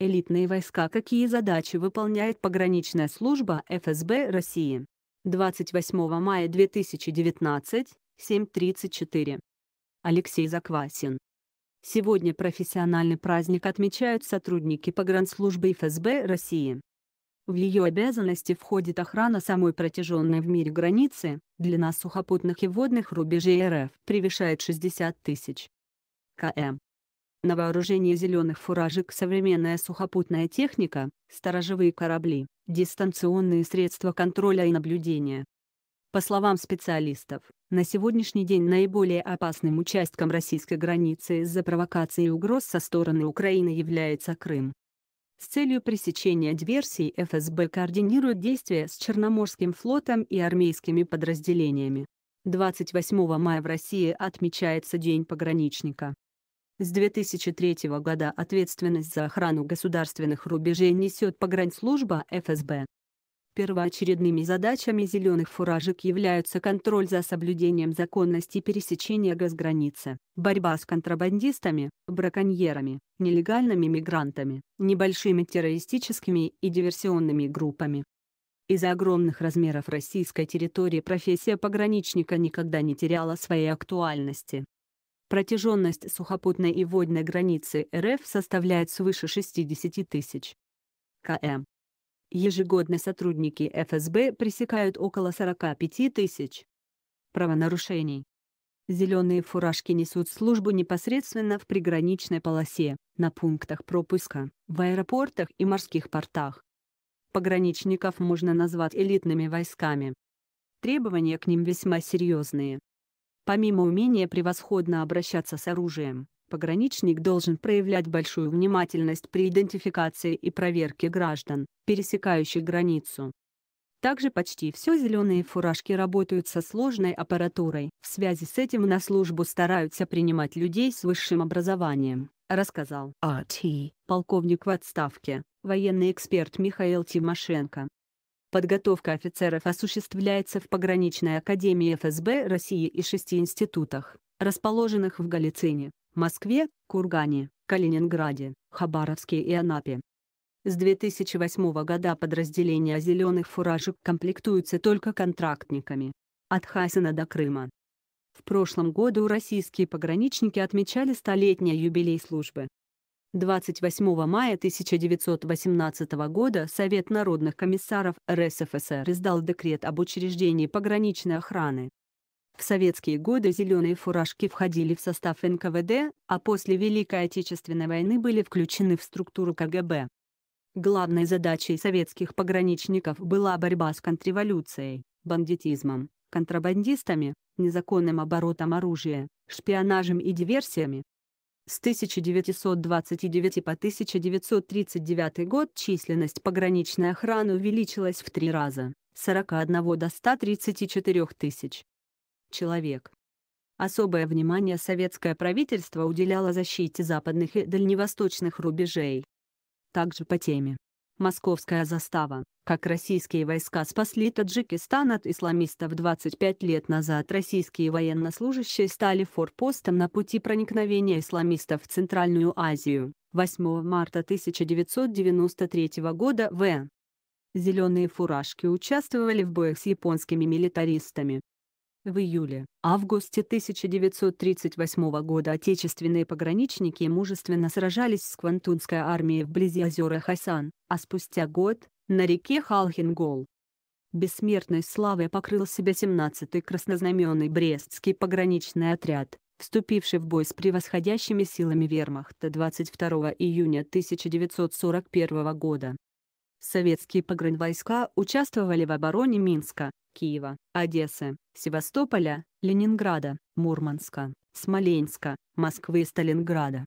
элитные войска какие задачи выполняет пограничная служба ФСБ России. 28 мая 2019, 7.34. Алексей Заквасин. Сегодня профессиональный праздник отмечают сотрудники погранслужбы ФСБ России. В ее обязанности входит охрана самой протяженной в мире границы, длина сухопутных и водных рубежей РФ превышает 60 тысяч км. На вооружении зеленых фуражек современная сухопутная техника, сторожевые корабли, дистанционные средства контроля и наблюдения. По словам специалистов, на сегодняшний день наиболее опасным участком российской границы из-за провокаций и угроз со стороны Украины является Крым. С целью пресечения диверсий ФСБ координирует действия с Черноморским флотом и армейскими подразделениями. 28 мая в России отмечается День пограничника. С 2003 года ответственность за охрану государственных рубежей несет погранслужба ФСБ. Первоочередными задачами зеленых фуражек являются контроль за соблюдением законности пересечения госграницы, борьба с контрабандистами, браконьерами, нелегальными мигрантами, небольшими террористическими и диверсионными группами. Из-за огромных размеров российской территории профессия пограничника никогда не теряла своей актуальности. Протяженность сухопутной и водной границы РФ составляет свыше 60 тысяч км. Ежегодно сотрудники ФСБ пресекают около 45 тысяч правонарушений. Зеленые фуражки несут службу непосредственно в приграничной полосе, на пунктах пропуска, в аэропортах и морских портах. Пограничников можно назвать элитными войсками. Требования к ним весьма серьезные. Помимо умения превосходно обращаться с оружием, пограничник должен проявлять большую внимательность при идентификации и проверке граждан, пересекающих границу. Также почти все зеленые фуражки работают со сложной аппаратурой. В связи с этим на службу стараются принимать людей с высшим образованием, рассказал А.Т. полковник в отставке, военный эксперт Михаил Тимошенко. Подготовка офицеров осуществляется в пограничной академии ФСБ России и шести институтах, расположенных в Галицине, Москве, Кургане, Калининграде, Хабаровске и Анапе. С 2008 года подразделения «Зеленых фуражек» комплектуются только контрактниками. От Хасина до Крыма. В прошлом году российские пограничники отмечали столетний юбилей службы. 28 мая 1918 года Совет народных комиссаров РСФСР издал декрет об учреждении пограничной охраны. В советские годы зеленые фуражки входили в состав НКВД, а после Великой Отечественной войны были включены в структуру КГБ. Главной задачей советских пограничников была борьба с контрреволюцией, бандитизмом, контрабандистами, незаконным оборотом оружия, шпионажем и диверсиями, с 1929 по 1939 год численность пограничной охраны увеличилась в три раза – с 41 до 134 тысяч человек. Особое внимание советское правительство уделяло защите западных и дальневосточных рубежей. Также по теме Московская застава. Как российские войска спасли Таджикистан от исламистов 25 лет назад российские военнослужащие стали форпостом на пути проникновения исламистов в Центральную Азию. 8 марта 1993 года в. Зеленые фуражки участвовали в боях с японскими милитаристами. В июле-августе 1938 года отечественные пограничники мужественно сражались с Квантунской армией вблизи озера Хасан, а спустя год — на реке Халхингол. Бессмертной славой покрыл себя 17-й краснознаменный Брестский пограничный отряд, вступивший в бой с превосходящими силами вермахта 22 июня 1941 года. Советские погранвойска участвовали в обороне Минска, Киева, Одессы, Севастополя, Ленинграда, Мурманска, Смоленска, Москвы и Сталинграда.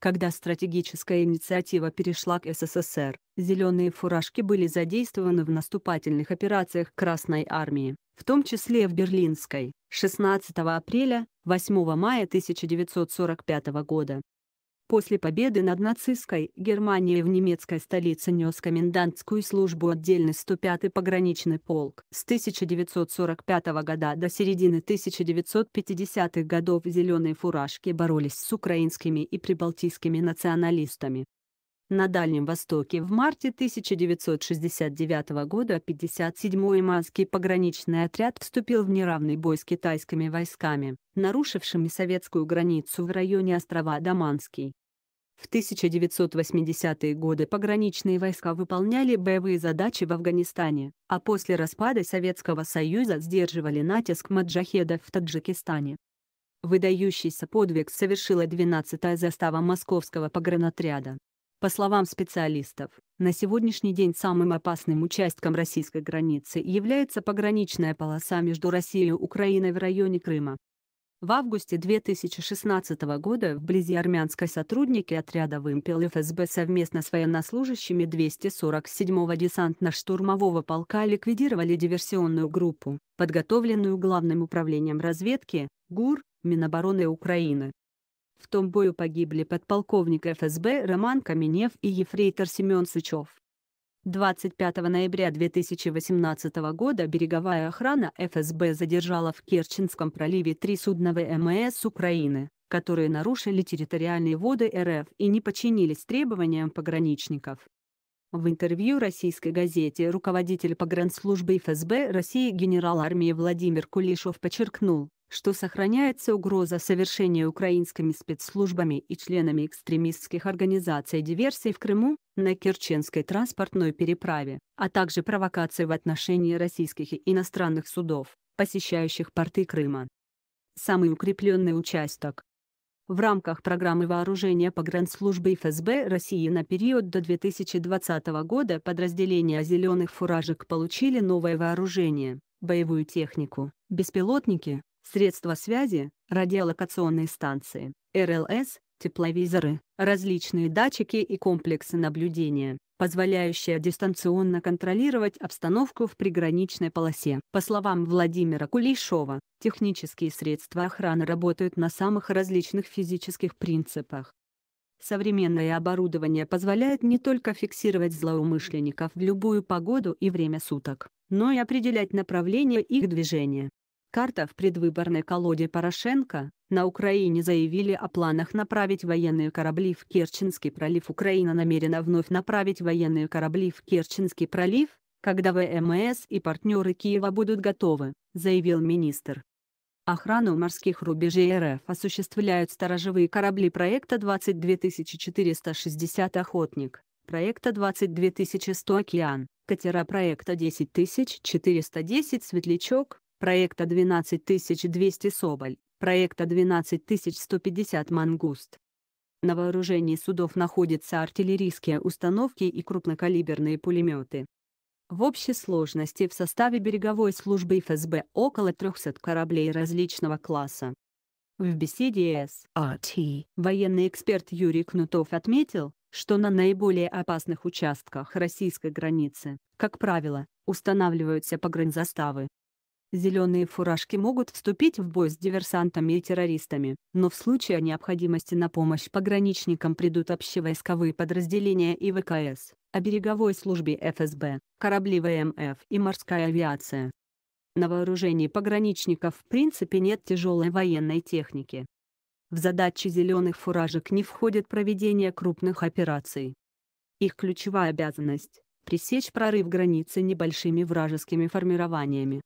Когда стратегическая инициатива перешла к СССР, зеленые фуражки были задействованы в наступательных операциях Красной Армии, в том числе в Берлинской, 16 апреля, 8 мая 1945 года, После победы над нацистской Германией в немецкой столице нес комендантскую службу отдельный 105-й пограничный полк. С 1945 года до середины 1950-х годов «зеленые фуражки» боролись с украинскими и прибалтийскими националистами. На Дальнем Востоке в марте 1969 года 57-й Манский пограничный отряд вступил в неравный бой с китайскими войсками, нарушившими советскую границу в районе острова Даманский. В 1980-е годы пограничные войска выполняли боевые задачи в Афганистане, а после распада Советского Союза сдерживали натиск маджахедов в Таджикистане. Выдающийся подвиг совершила 12-я застава московского погранотряда. По словам специалистов, на сегодняшний день самым опасным участком российской границы является пограничная полоса между Россией и Украиной в районе Крыма. В августе 2016 года вблизи армянской сотрудники отряда «Вымпел» ФСБ совместно с военнослужащими 247-го десантно-штурмового полка ликвидировали диверсионную группу, подготовленную Главным управлением разведки, ГУР, Минобороны Украины. В том бою погибли подполковник ФСБ Роман Каменев и ефрейтор Семен Сычев. 25 ноября 2018 года береговая охрана ФСБ задержала в Керченском проливе три судна ВМС Украины, которые нарушили территориальные воды РФ и не подчинились требованиям пограничников. В интервью российской газете руководитель погранслужбы ФСБ России генерал армии Владимир Кулишов подчеркнул, что сохраняется угроза совершения украинскими спецслужбами и членами экстремистских организаций диверсий в Крыму на Керченской транспортной переправе, а также провокации в отношении российских и иностранных судов, посещающих порты Крыма. Самый укрепленный участок. В рамках программы вооружения погранслужбы ФСБ России на период до 2020 года подразделения «Зеленых фуражек» получили новое вооружение, боевую технику, беспилотники, средства связи, радиолокационные станции, РЛС, тепловизоры, различные датчики и комплексы наблюдения, позволяющие дистанционно контролировать обстановку в приграничной полосе. По словам Владимира Кулишова, технические средства охраны работают на самых различных физических принципах. Современное оборудование позволяет не только фиксировать злоумышленников в любую погоду и время суток, но и определять направление их движения. Карта в предвыборной колоде Порошенко на Украине заявили о планах направить военные корабли в Керченский пролив. Украина намерена вновь направить военные корабли в Керченский пролив, когда ВМС и партнеры Киева будут готовы, заявил министр. Охрану морских рубежей РФ осуществляют сторожевые корабли проекта 22460 «Охотник», проекта 22100 «Океан», катера проекта 10410 «Светлячок», проекта 12200 «Соболь», проекта 12150 «Мангуст». На вооружении судов находятся артиллерийские установки и крупнокалиберные пулеметы. В общей сложности в составе береговой службы ФСБ около 300 кораблей различного класса. В беседе с АТ военный эксперт Юрий Кнутов отметил, что на наиболее опасных участках российской границы, как правило, устанавливаются погранзаставы, Зеленые фуражки могут вступить в бой с диверсантами и террористами, но в случае необходимости на помощь пограничникам придут общевойсковые подразделения и ВКС, о береговой службе ФСБ, корабли ВМФ и морская авиация. На вооружении пограничников в принципе нет тяжелой военной техники. В задачи зеленых фуражек не входит проведение крупных операций. Их ключевая обязанность – пресечь прорыв границы небольшими вражескими формированиями,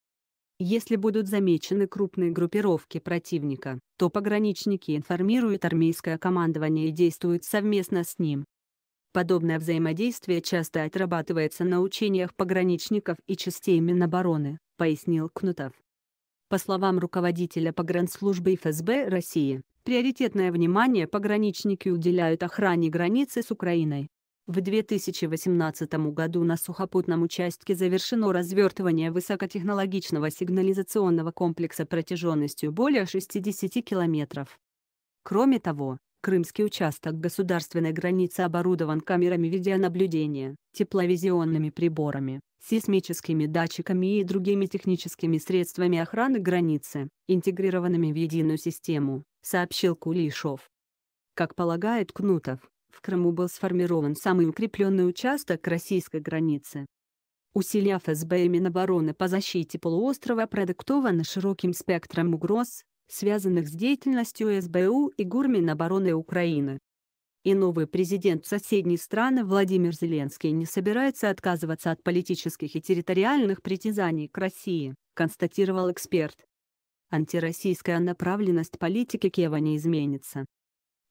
если будут замечены крупные группировки противника, то пограничники информируют армейское командование и действуют совместно с ним. Подобное взаимодействие часто отрабатывается на учениях пограничников и частей Минобороны, пояснил Кнутов. По словам руководителя погранслужбы ФСБ России, приоритетное внимание пограничники уделяют охране границы с Украиной, в 2018 году на сухопутном участке завершено развертывание высокотехнологичного сигнализационного комплекса протяженностью более 60 километров. Кроме того, крымский участок государственной границы оборудован камерами видеонаблюдения, тепловизионными приборами, сейсмическими датчиками и другими техническими средствами охраны границы, интегрированными в единую систему, сообщил Кулишов. Как полагает Кнутов, в Крыму был сформирован самый укрепленный участок российской границы. Усилия ФСБ и Минобороны по защите полуострова продиктованы широким спектром угроз, связанных с деятельностью СБУ и ГУР Минобороны Украины. И новый президент соседней страны Владимир Зеленский не собирается отказываться от политических и территориальных притязаний к России, констатировал эксперт. Антироссийская направленность политики Киева не изменится.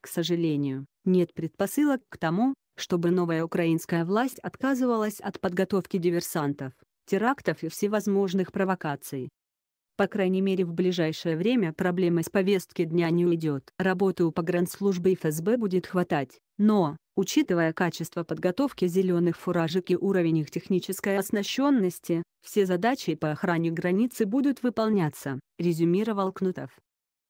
К сожалению, нет предпосылок к тому, чтобы новая украинская власть отказывалась от подготовки диверсантов, терактов и всевозможных провокаций. По крайней мере в ближайшее время проблема с повестки дня не уйдет. Работы у погранслужбы и ФСБ будет хватать, но, учитывая качество подготовки зеленых фуражек и уровень их технической оснащенности, все задачи по охране границы будут выполняться, резюмировал Кнутов.